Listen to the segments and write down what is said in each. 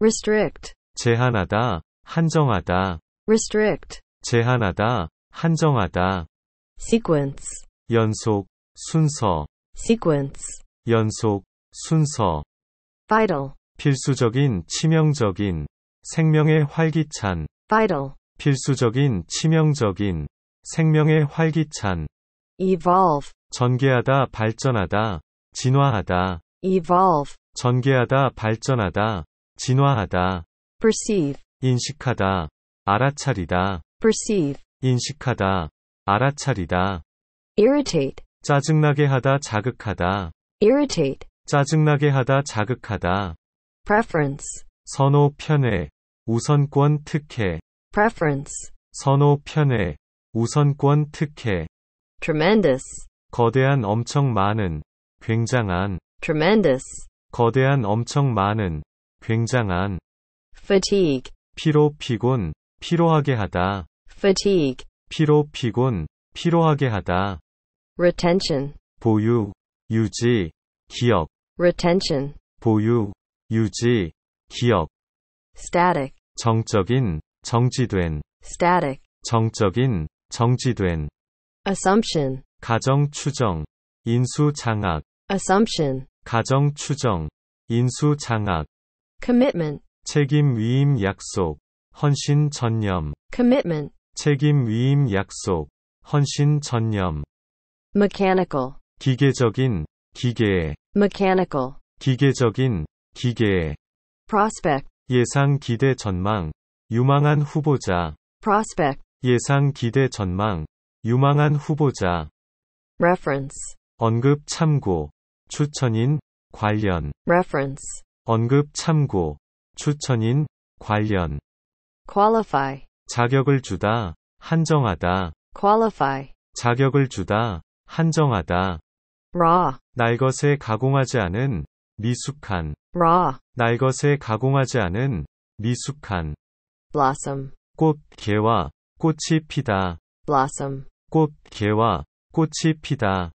restrict 제한하다 한정하다 restrict 제한하다 한정하다 sequence 연속 순서 sequence 연속 순서 vital 필수적인 치명적인 생명의 활기찬 vital 필수적인 치명적인 생명의 활기찬 evolve 전개하다 발전하다 진화하다 evolve 전개하다 발전하다 진화하다 perceive 인식하다 알아차리다 perceive 인식하다 알아차리다 irritate 짜증나게 하다 자극하다 irritate 짜증나게 하다 자극하다 preference 선호 편애 우선권 특혜 preference 선호 편애 우선권 특혜 tremendous 거대한 엄청 많은 굉장한 tremendous 거대한 엄청 많은 굉장한 fatigue 피로 피곤 피로하게 하다 fatigue 피로 피곤 피로하게 하다 retention 보유 유지 기억 retention 보유 유지 기억 static 정적인 정지된 static 정적인 정지된 assumption 가정 추정 인수 장악 assumption 가정 추정 인수 장악 commitment 책임 위임 약속 헌신 전념 commitment 책임 위임 약속 헌신 전념 mechanical 기계적인 기계 mechanical 기계적인 기계 prospect 예상 기대 전망 유망한 후보자 prospect 예상 기대 전망 유망한 후보자 reference 언급 참고 추천인 관련 reference 언급 참고, 추천인, 관련. qualify. 자격을 주다, 한정하다. qualify. 자격을 주다, 한정하다. raw. 날것에 가공하지 않은, 미숙한. raw. 날것에 가공하지 않은, 미숙한. blossom. 꽃, 개와, 꽃이 피다. blossom. 꽃, 개와, 꽃이 피다.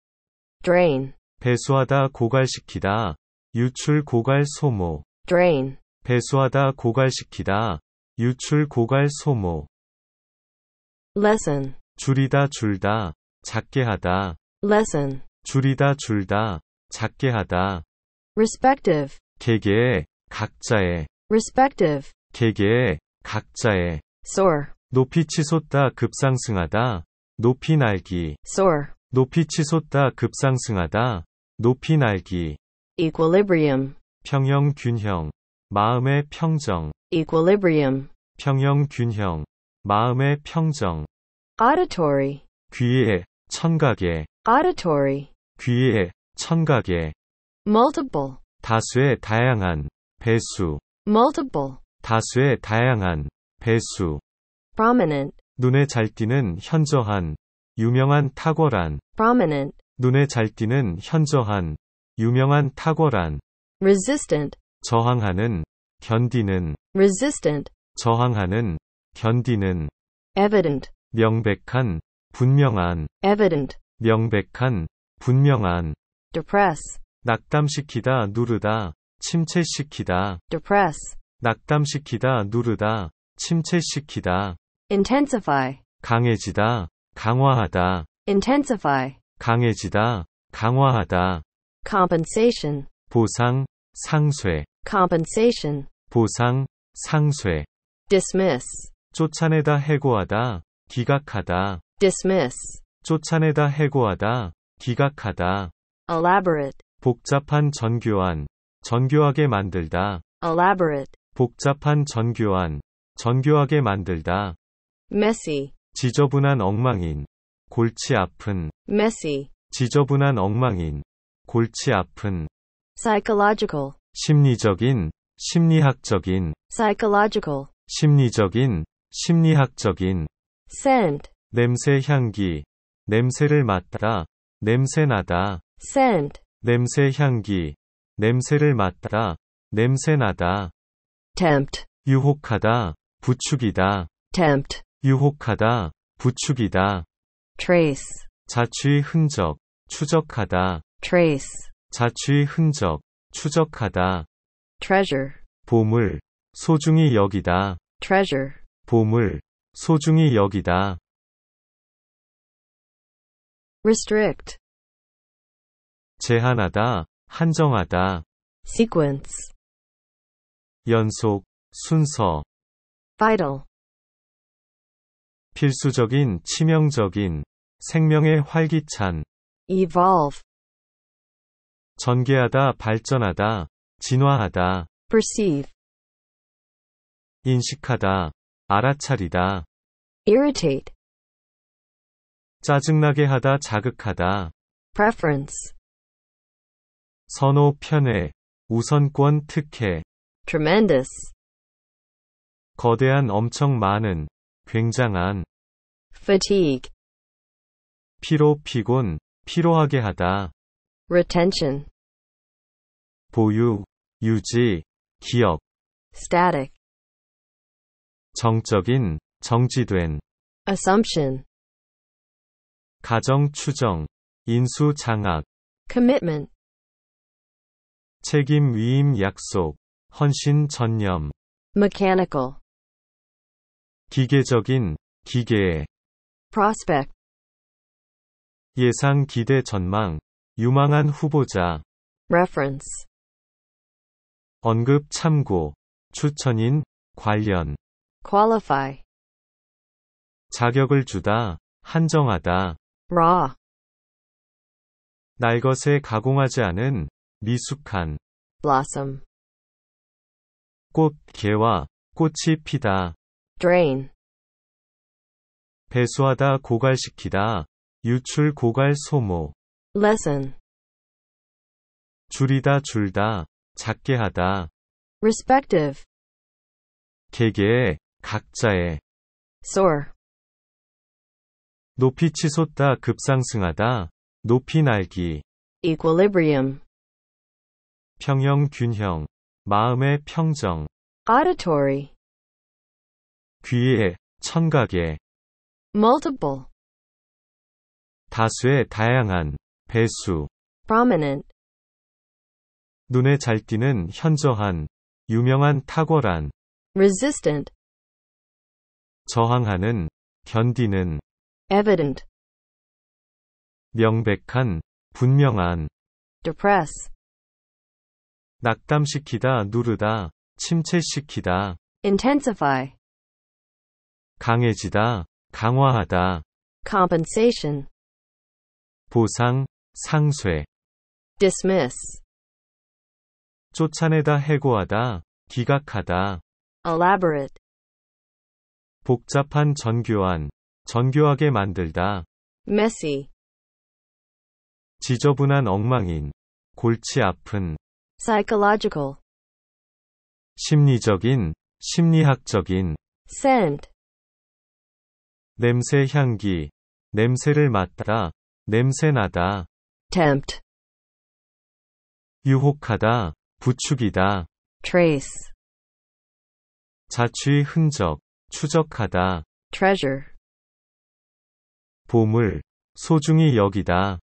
drain. 배수하다 고갈시키다, 유출 고갈 소모 drain 배수하다 고갈시키다 유출 고갈 소모 lesson 줄이다 줄다 작게 하다 lesson 줄이다 줄다 작게 하다 respective 개개의 각자의 respective 개개의 각자의 soar 높이 치솟다 급상승하다 높이 날기 soar 높이 치솟다 급상승하다 높이 날기 equilibrium 평형 균형 마음의 평정 equilibrium 평형 균형 마음의 평정 auditory 귀에 청각에 auditory 귀에 청각에 multiple 다수의 다양한 배수 multiple 다수의 다양한 배수 prominent 눈에 잘 띄는 현저한 유명한 탁월한 prominent 눈에 잘 띄는 현저한 유명한 탁월한 resistant 저항하는 견디는 resistant 저항하는 견디는 evident 명백한 분명한 evident 명백한 분명한 depress 낙담시키다 누르다 침체시키다 depress 낙담시키다 누르다 침체시키다 intensify 강해지다 강화하다 intensify 강해지다 강화하다 compensation 보상 상쇄 compensation 보상 상쇄 dismiss 쫓아내다 해고하다 기각하다 dismiss 쫓아내다 해고하다 기각하다 elaborate 복잡한 전교한 전교하게 만들다 elaborate 복잡한 전교한 전교하게 만들다 messy 지저분한 엉망인 골치 아픈 messy 지저분한 엉망인 골치 아픈 psychological 심리적인 심리학적인 psychological 심리적인 심리학적인 scent 냄새 향기 냄새를 맡다 냄새 나다 scent 냄새 향기 냄새를 맡다 냄새 나다 tempt 유혹하다 부추기다 tempt 유혹하다 부추기다 trace 자취 흔적 추적하다 trace, 자취 흔적, 추적하다, treasure, 보물, 소중히 여기다, treasure, 보물, 소중히 여기다, restrict, 제한하다, 한정하다, sequence, 연속, 순서, vital, 필수적인, 치명적인, 생명의 활기찬, evolve, 전개하다, 발전하다, 진화하다. perceive 인식하다, 알아차리다. irritate 짜증나게 하다, 자극하다. preference 선호, 편애, 우선권, 특혜. tremendous 거대한, 엄청 많은, 굉장한. fatigue 피로, 피곤, 피로하게 하다. retention 보유, 유지, 기업. static 정적인, 정지된. assumption 가정 추정, 인수 장악. commitment 책임 위임 약속, 헌신 전념. mechanical 기계적인, 기계의. prospect 예상 기대 전망, 유망한 후보자. reference 언급 참고, 추천인, 관련. qualify. 자격을 주다, 한정하다. raw. 날것에 가공하지 않은, 미숙한. blossom. 꽃, 개와, 꽃이 피다. drain. 배수하다 고갈시키다. 유출 고갈 소모. lessen. 줄이다 줄다. 작게 하다. respective 개개의 각자의 soar 높이 치솟다 급상승하다 높이 날기 equilibrium 평형 균형 마음의 평정 auditory 귀의 청각의 multiple 다수의 다양한 배수 prominent 눈에 잘 띄는 현저한, 유명한 탁월한, resistant, 저항하는, 견디는, evident, 명백한, 분명한, depress, 낙담시키다, 누르다, 침체시키다, intensify, 강해지다, 강화하다, compensation, 보상, 상쇄, dismiss, 쫓아내다 해고하다, 기각하다. elaborate 복잡한 전교한전교하게 만들다. messy 지저분한 엉망인, 골치 아픈, psychological 심리적인, 심리학적인, scent 냄새 향기, 냄새를 맡다, 냄새나다, tempt 유혹하다, 부축이다. trace 자취 흔적, 추적하다. treasure 보물, 소중히 여기다.